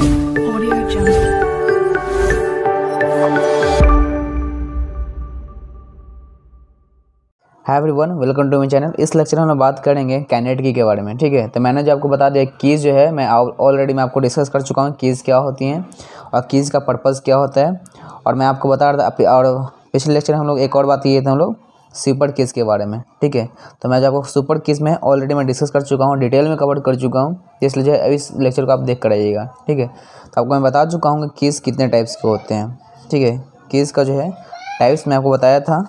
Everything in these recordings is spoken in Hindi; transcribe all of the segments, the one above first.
Every everyone welcome to my channel इस लेक्चर में हम लोग बात करेंगे कैंडिडेट की के बारे में ठीक है तो मैंने जो आपको बता दिया कीज़ जो है मैं ऑलरेडी मैं आपको डिस्कस कर चुका हूँ कीज़ क्या होती हैं और कीज़ का पर्पज़ क्या होता है और मैं आपको बता रहा था और पिछले लेक्चर में हम लोग एक और बात किए थे हम लोग सुपर किस के बारे में ठीक है तो मैं जो आपको सुपर किस में ऑलरेडी मैं डिस्कस कर चुका हूँ डिटेल में कवर कर चुका हूँ इसलिए जो है इस लेक्चर को आप देख कर आइएगा ठीक है तो आपको मैं बता चुका हूँ कि किस कितने टाइप्स के होते हैं ठीक है किस का जो है टाइप्स मैं आपको बताया था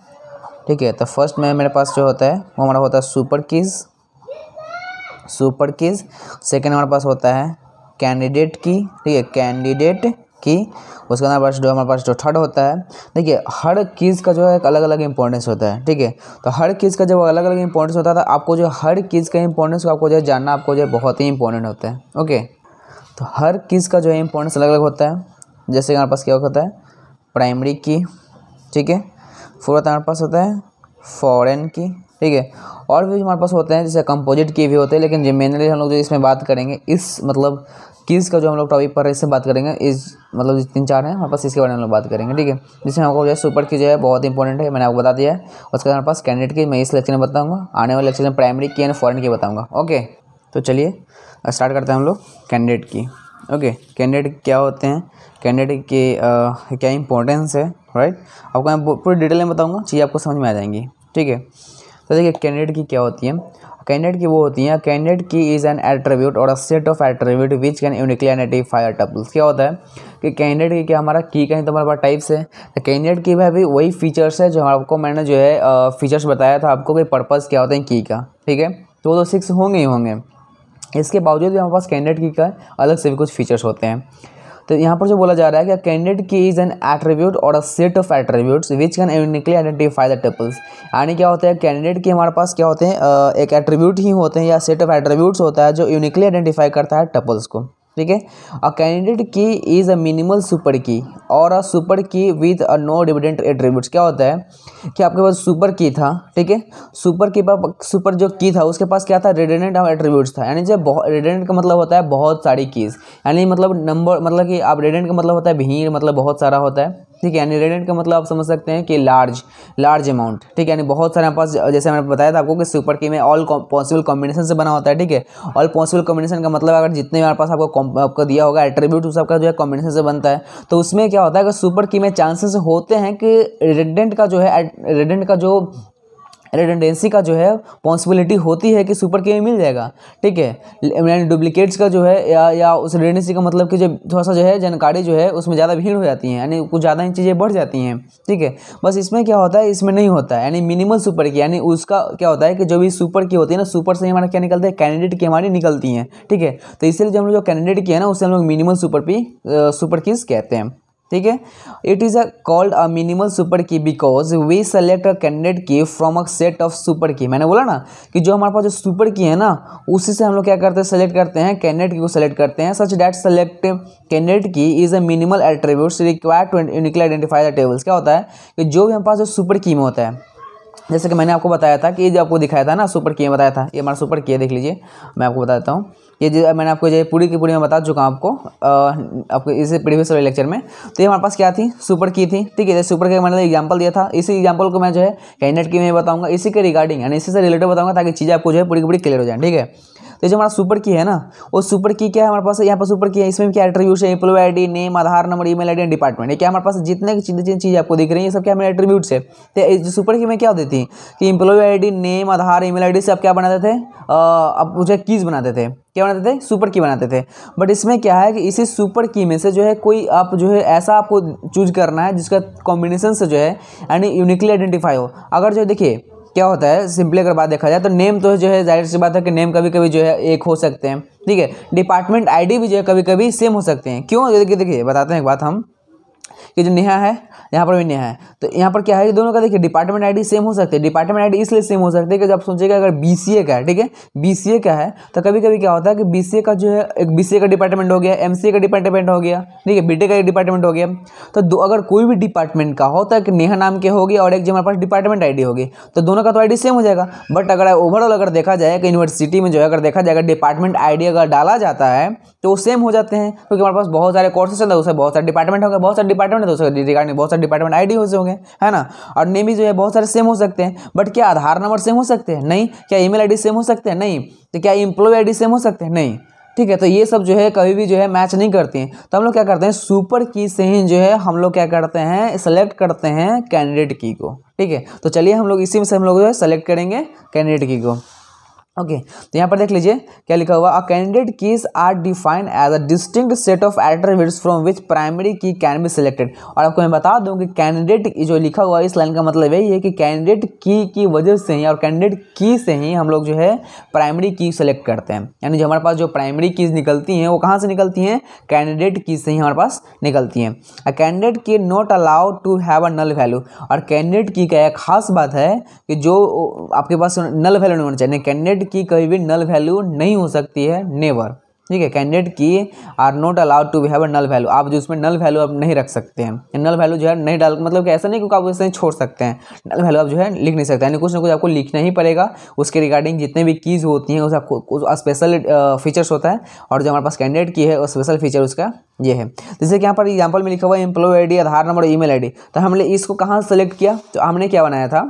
ठीक है तो फर्स्ट में मेरे पास जो होता है वो हमारा होता है सुपर किस सुपर किस सेकेंड हमारे पास होता है कैंडिडेट की ठीक है कैंडिडेट की उसके अंदर पास जो हमारे पास जो थर्ड होता है देखिए हर चीज़ का जो है एक अलग अलग इंपॉर्टेंस होता है ठीक है तो हर चीज़ का जब अलग अलग इंपॉर्टेंस होता है तो आपको जो हर चीज़ का इंपॉर्टेंस को आपको जो है जानना आपको जो है बहुत ही इंपॉर्टेंट होता है ओके तो हर चीज़ का जो है इंपॉर्टेंस अलग अलग होता है जैसे हमारे पास क्या होता है प्राइमरी की ठीक है फोर्थ हमारे पास होता है फॉरेन की ठीक है और भी हमारे पास होते हैं जैसे कंपोजिट के भी होते हैं लेकिन मेनली हम लोग जो इसमें बात करेंगे इस मतलब किस का जो हम लोग टॉपिक पर इससे बात करेंगे इस मतलब जिस तीन चार हैं हमारे पास इसके बारे में हम लोग बात करेंगे ठीक है जिसमें हमको जो है सुपर की जो है बहुत इंपॉर्टेंट है मैंने आपको बता दिया है उसके बाद हमारे पास कैंडिडेट की मैं इस लेक्चर में बताऊँगा आने वाले लेक्चर में प्राइमरी की एंड फॉरन की बताऊँगा ओके तो चलिए स्टार्ट करते हैं हम लोग कैंडिडेट की ओके कैंडिडेट क्या होते हैं कैंडिडेट की क्या इंपॉर्टेंस है राइट आपको मैं पूरी डिटेल में बताऊँगा चीज़ आपको समझ में आ जाएंगी ठीक है तो देखिए कैंडिडेट की क्या होती है कैंडिडेट की वो होती है candidate key is an attribute or a set of attribute which can uniquely identify a tuples क्या होता है कि कैंडिडेट की क्या हमारा की कहीं तो हमारे पास टाइप्स है तो कैंडिडेट की भी अभी वही फीचर्स है जो आपको मैंने जो है फीचर्स बताया था आपको कि पर्पज़ क्या होते हैं की का ठीक है तो वो तो सिक्स होंगे ही होंगे इसके बावजूद भी हमारे पास कैंडिडेट की का अलग से भी कुछ फीचर्स होते हैं तो यहाँ पर जो बोला जा रहा है कि candidate key is an attribute or a set of attributes which can uniquely identify the tuples यानी क्या होता है कैंडिडेट के हमारे पास क्या होते हैं एक एट्रीब्यूट ही होते हैं या सेट ऑफ एट्रीब्यूट्स होता है जो यूनिकली आइडेंटिफाई करता है टपल्स को ठीक है a candidate key is a minimal super key or a super key with a no dividend attributes क्या होता है कि आपके पास सुपर की था ठीक है सुपर की पास सुपर जो की था उसके पास क्या था रेडेंट एट्रीब्यूट्स था यानी जो रेडेंट का मतलब होता है बहुत सारी कीज़ यानी मतलब नंबर मतलब कि आप रेडेंट का मतलब होता है भीड़ मतलब बहुत सारा होता है ठीक है यानी रेडेंट का मतलब आप समझ सकते हैं कि लार्ज लार्ज अमाउंट ठीक है यानी बहुत सारे हमारे पास जैसे मैंने बताया था आपको कि सुपर की में ऑल पॉसिबल कॉम्बिनेशन से बना होता है ठीक है ऑल पॉसिबल कॉम्बिनेशन का मतलब अगर जितने हमारे पास आपको आपको दिया होगा एट्रीब्यूट उस सबका जो है कॉम्बिनेशन से बनता है तो उसमें क्या होता है अगर सुपर की में चांसेस होते हैं कि रेडेंट का जो है रेडेंट का जो रिडेंडेंसी का जो है पॉसिबिलिटी होती है कि सुपर के मिल जाएगा ठीक है यानी डुप्लीकेट्स का जो है या या उस रिडेंडेंसी का मतलब कि जो थोड़ा सा जो है जानकारी जो है उसमें ज़्यादा भीड़ हो जाती है यानी कुछ ज़्यादा ही चीज़ें बढ़ जाती हैं ठीक है बस इसमें क्या होता है इसमें नहीं होता है यानी मिनिमल सुपर की यानी उसका क्या होता है कि जो भी सुपर की होती है ना सुपर से हमारा क्या निकलता है कैंडिडेट की हमारी निकलती हैं ठीक है तो इसलिए जो हम लोग जो कैंडिडेट की है ना उसे हम लोग minimal super P super keys कहते हैं ठीक है it is a called a minimal super key because we select a candidate key from a set of super key मैंने बोला ना कि जो हमारे पास जो सुपर की है ना उसी से हम लोग क्या करते हैं सेलेक्ट करते हैं कैंडिडेट की को सेलेक्ट करते हैं such that select candidate key is a minimal attribute require to uniquely identify the tables क्या होता है कि जो भी हमारे पास जो सुपर की में होता है जैसे कि मैंने आपको बताया था कि ये जो आपको दिखाया था ना सुपर किए बताया था ये हमारा सुपर किए देख लीजिए मैं आपको बता देता हूँ ये जो मैंने आपको जो पूरी की पूरी मैं बता चुका हूँ आपको आ, आपको इसे प्रीवियस वाले लेक्चर में तो ये हमारे पास क्या थी सुपर की थी ठीक है सुपर की मैंने एग्जाम्पल तो दिया था इसी एग्जाम्पल को मैं जो है कैंडिडेट की मैं बताऊँगा इसी के रिगार्डिंग यानी इसी से रिलेटेड बताऊँगा ताकि चीज़ें आपको जो है पूरी की पूरी क्लियर हो जाए ठीक है तो जो हमारा सुपर की है ना वो सुपर की क्या है हमारे पास यहाँ पर सुपर की है इसमें क्या एट्रीब्यूट है employee I D name Aadhaar number email I department क्या हमारे पास जितने चीज़ें चीज़ आपको दिख रही है सब क्या हमारे एट्रीब्यूट है तो जो सुपर की में क्या होती थी कि employee I name Aadhaar email से आप क्या बनाते थे आप मुझे कीज़ बनाते थे क्या बनाते थे सुपर की बनाते थे बट इसमें क्या है कि इसी सुपर की में से जो है कोई आप जो है ऐसा आपको चूज करना है जिसका कॉम्बिनेशन से जो है यानी यूनिकली आइडेंटिफाई हो अगर जो देखिए क्या होता है सिंपली अगर बात देखा जाए तो नेम तो जो है जाहिर सी बात है कि नेम कभी कभी जो है एक हो सकते हैं ठीक है डिपार्टमेंट आईडी भी जो है कभी कभी सेम हो सकते हैं क्यों देखिए देखिए बताते हैं एक बात हम कि जो नेहा है यहाँ पर भी नेहा है तो यहाँ पर क्या है दोनों का देखिए डिपार्टमेंट आई सेम हो सकते हैं डिपार्टमेंट आई इसलिए सेम हो सकते हैं कि जब सोचिएगा अगर बी का है ठीक है बी का है तो कभी कभी क्या होता है कि बी का जो है एक बीसीए का डिपार्टमेंट हो गया एम का डिपार्टमेंट हो गया ठीक है बी e का डिपार्टमेंट हो गया तो दो अगर कोई भी डिपार्टमेंट का हो तो एक नेहा नाम के होगी और एक जो हमारे पास डिपार्टमेंट आई होगी तो दोनों का तो आई सेम हो जाएगा बट अगर ओवरऑल अगर देखा जाए कि यूनिवर्सिटी में जो है अगर देखा जाएगा डिपार्टमेंट आई अगर डाला जाता है तो वो सेम हो जाते हैं क्योंकि हमारे पास बहुत सारे कोर्सेज चल हैं तो उसमें बहुत सारे डिपार्टमेंट होंगे बहुत सारे डिपार्टमेंट डिपार्टमेंट है दोस्तों रिगार्डिंग बहुत सारे डिपार्टमेंट आईडी डी होंगे है ना और नेम भी जो है बहुत सारे सेम हो सकते हैं बट क्या आधार नंबर सेम हो सकते हैं नहीं क्या ईमेल आईडी सेम हो सकते हैं नहीं तो क्या एम्प्लॉय आईडी सेम हो सकते हैं नहीं ठीक है तो ये सब जो है कभी भी जो है मैच नहीं करती हैं तो हम लोग क्या करते हैं सुपर की से ही जो है हम लोग क्या करते हैं सेलेक्ट करते हैं कैंडिडेट की को ठीक है तो चलिए हम लोग इसी में से हम लोग जो है सेलेक्ट करेंगे कैंडिडेट की को ओके तो यहाँ पर देख लीजिए क्या लिखा हुआ a candidate keys are defined as a distinct set of attributes from which primary key can be selected और आपको मैं बता दूं कि कैंडिडेट जो लिखा हुआ इस लाइन का मतलब यही है कि कैंडिडेट की की वजह से ही और कैंडिडेट की से ही हम लोग जो है प्राइमरी की सेलेक्ट करते हैं यानी जो हमारे पास जो प्राइमरी कीज निकलती हैं वो कहाँ से निकलती हैं कैंडिडेट की से ही हमारे पास निकलती हैं a candidate key not allow to have a null value और कैंडिडेट की का एक खास बात है कि जो आपके पास नल वैल्यू नहीं होना चाहिए कैंडिडेट कैंडिडेट की कभी भी नल वैल्यू नहीं हो सकती है नेवर ठीक है candidate key are not allowed to have a null value आप जो उसमें नल वैल्यू आप नहीं रख सकते हैं नल वैल्यू जो है नहीं डाल मतलब कि ऐसा नहीं क्योंकि आप उसे छोड़ सकते हैं नल वैल्यू आप जो है लिख नहीं सकते यानी कुछ ना कुछ आपको लिखना ही पड़ेगा उसके रिगार्डिंग जितने भी कीज़ होती हैं उस आपको कुछ स्पेशल फीचर्स होता है और जो हमारे पास कैंडिडेट की है स्पेशल फीचर उसका ये है जैसे कि यहाँ पर एग्जाम्पल में लिखा हुआ है employee I Aadhaar number email तो हमने इसको कहाँ सेलेक्ट किया तो हमने क्या बनाया था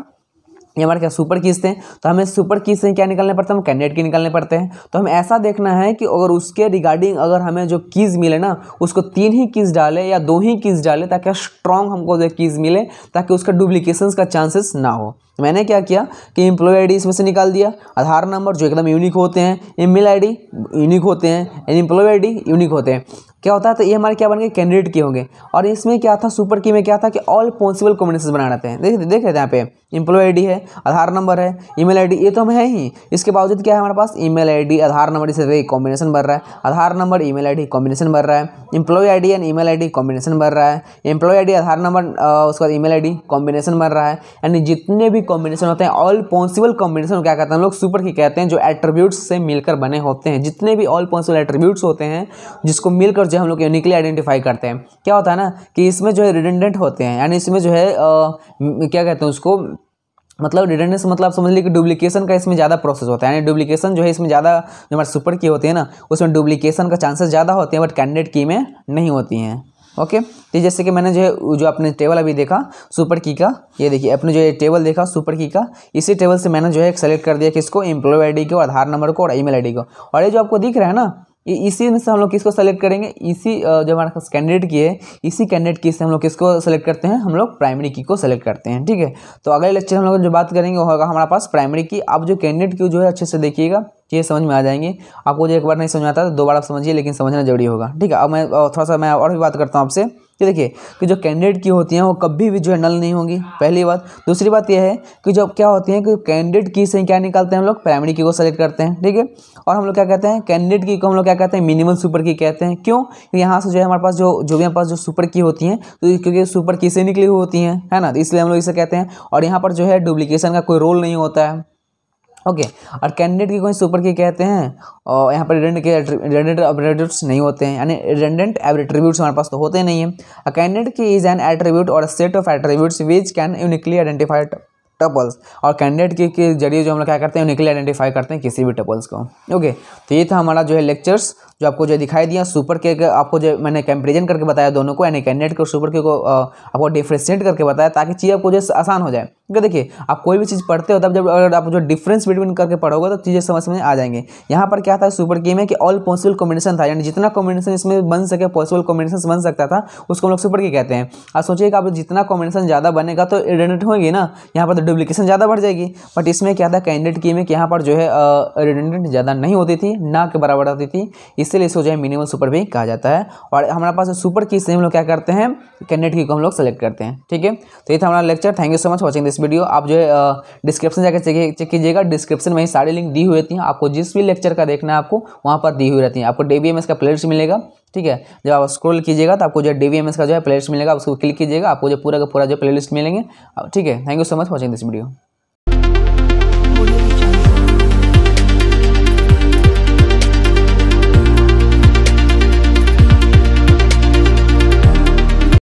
ये हमारे क्या सुपर कीज थे तो हमें सुपर कीज से क्या निकालने पड़ते हैं हम कैंडिडेट के निकालने पड़ते हैं तो हम ऐसा देखना है कि अगर उसके रिगार्डिंग अगर हमें जो कीज़ मिले ना उसको तीन ही कीज़ डाले या दो ही कीज़ डाले ताकि स्ट्रॉन्ग हमको जो कीज़ मिले ताकि उसका डुप्लीकेशन का चांसेस ना हो मैंने क्या किया कि एम्प्लॉय डी इसमें से निकाल दिया आधार नंबर जो एकदम यूनिक होते हैं आई डी यूनिक होते हैं एंड एम्प्लॉय डी यूनिक होते हैं क्या होता है तो ये हमारे क्या बन गए कैंडिडेट की होंगे और इसमें क्या था सुपर की में क्या था कि ऑल पॉसिबल कॉम्बिनेशन बना रहते हैं देख देख रहे थे यहाँ पे इम्प्लॉय आईडी है आधार नंबर है ईमेल आईडी ये तो हम है ही इसके बावजूद क्या है हमारे पास ईमेल आईडी आधार नंबर इसे कॉम्बिनेशन बन रहा है Aadhaar number email combination बन रहा है employee D and email combination बन रहा है एम्प्लॉय आई आधार नंबर उसके बाद ई मेल कॉम्बिनेशन बन रहा है यानी जितने भी कॉम्बिनेशन होते हैं ऑल पॉसिबल कॉम्बिनेशन क्या कहते हैं हम लोग सुपर की कहते हैं जो एट्रीब्यूट्स से मिलकर बने होते हैं जितने भी ऑल पॉसिबल एट्रीब्यूट्स होते हैं जिसको मिलकर जो हम लोग यूनिकली आइडेंटिफाई करते हैं क्या होता है ना कि इसमें जो है रिडेंडेंट होते हैं यानी इसमें जो है आ, क्या कहते हैं उसको मतलब रिडेंडेंस मतलब समझ लीजिए कि डुप्लीकेशन का इसमें ज़्यादा प्रोसेस होता है यानी डुप्लीकेशन जो है इसमें ज़्यादा जो हमारे सुपर की होती है ना उसमें डुप्लीकेशन का चांसेस ज़्यादा होते हैं बट कैंडिडेट की में नहीं होती हैं ओके तो जैसे कि मैंने जो है जो अपने टेबल अभी देखा सुपर की का ये देखिए अपने जो ये टेबल देखा सुपर की का इसी टेबल से मैंने जो है सेलेक्ट कर दिया कि इसको एम्प्लॉय डी को आधार नंबर को और आई डी को और ये जो आपको दिख रहा है ना इसी में से हम लोग किसको सेलेक्ट करेंगे इसी जो हमारे पास कैंडिडेट की है इसी कैंडिडेट की से हम लोग किसको सेलेक्ट करते हैं हम लोग प्राइमरी की को सेलेक्ट करते हैं ठीक है तो अगले लेक्चर हम लोग जो बात करेंगे वो होगा हमारे पास प्राइमरी की आप जो कैंडिडेट की जो है अच्छे से देखिएगा ये समझ में आ जाएंगे आपको जो एक बार नहीं समझ आता तो दोबारा समझिए लेकिन समझना जरूरी होगा ठीक है अब मैं थोड़ा सा मैं और भी बात करता हूँ आपसे कि देखिए कि जो कैंडिडेट की होती हैं वो कभी भी जो है नल नहीं होंगी पहली बात दूसरी बात यह है कि जो क्या होती हैं कि कैंडिडेट की से क्या निकालते हैं हम लोग प्राइमरी की को सेलेक्ट करते हैं ठीक है और हम लोग क्या कहते हैं कैंडिडेट की को हम लोग क्या कहते हैं मिनिमम सुपर की कहते हैं क्यों यहाँ से जो है हमारे पास जो जो भी हमारे पास जो सुपर की होती हैं तो क्योंकि सुपर की से निकली हुई होती हैं है ना तो इसलिए हम लोग इसे कहते हैं और यहाँ पर जो है डुप्लीकेशन का कोई रोल नहीं होता है ओके okay. और कैंडिडेट की कोई सुपर की कहते हैं और यहाँ पर रिडेंट के रिडेंट एट्रीब्यूट्स नहीं होते हैं यानी रिडेंट एट्रीब्यूट्स हमारे पास तो होते नहीं है candidate key is an attribute or set of attributes which can uniquely identify tuples और कैंडिडेट के, के जरिए जो हम लोग क्या करते हैं यूनिकली आइडेंटिफाई करते हैं किसी भी टपल्स को ओके okay. तो ये था हमारा जो है लेक्चर्स जो आपको जो दिखाई दिया सुपर के आपको जो मैंने कंपेरिजन करके बताया दोनों को यानी कैंडिडेट को सुपर के को आपको डिफ्रेंशिएट करके बताया ताकि चीज़ आपको जो आसान हो जाए क्योंकि देखिए आप कोई भी चीज़ पढ़ते हो तब जब अगर आप जो डिफरेंस बिटवीन करके पढ़ोगे तो चीज़ें समझ में आ जाएंगे यहाँ पर क्या था सुपर की में कि ऑल पॉसिबल कॉम्बिनेशन था यानी जितना कॉम्बिनेशन इसमें बन सके पॉसिबल कॉम्बिनेशन बन सकता था उसको हम लोग सुपर की कहते हैं आप सोचिए कि आप जितना कॉम्बिनेशन ज़्यादा बनेगा तो रिडेंडेंट होंगे ना यहाँ पर तो डुप्लीकेशन ज़्यादा बढ़ जाएगी बट इसमें क्या था कैंडिडेट की में कि यहाँ पर जो है रिडेंडेंट ज़्यादा नहीं होती थी ना के बराबर होती थी इस इसलिए इसको जो है मिनिमम सुपर भी कहा जाता है और हमारे पास सुपर की सेम हम लोग क्या करते हैं कैंडिडेट की को हम लोग सेलेक्ट करते हैं ठीक है तो ये था हमारा lecture thank you so much watching this video आप जो है डिस्क्रिप्शन जाकर चेक कीजिएगा डिस्क्रिप्शन में ही सारी लिंक दी हुई रहती हैं आपको जिस भी लेक्चर का देखना है आपको वहाँ पर दी हुई रहती है आपको डे एस का प्लेट्स मिलेगा ठीक है जब आप स्क्रॉल कीजिएगा तो आपको जो डी का जो है प्लेलिस्ट मिलेगा उसको क्लिक कीजिएगा आपको जो पूरा का पूरा जो प्लेलिस्ट मिलेंगे ठीक है thank you so much watching this video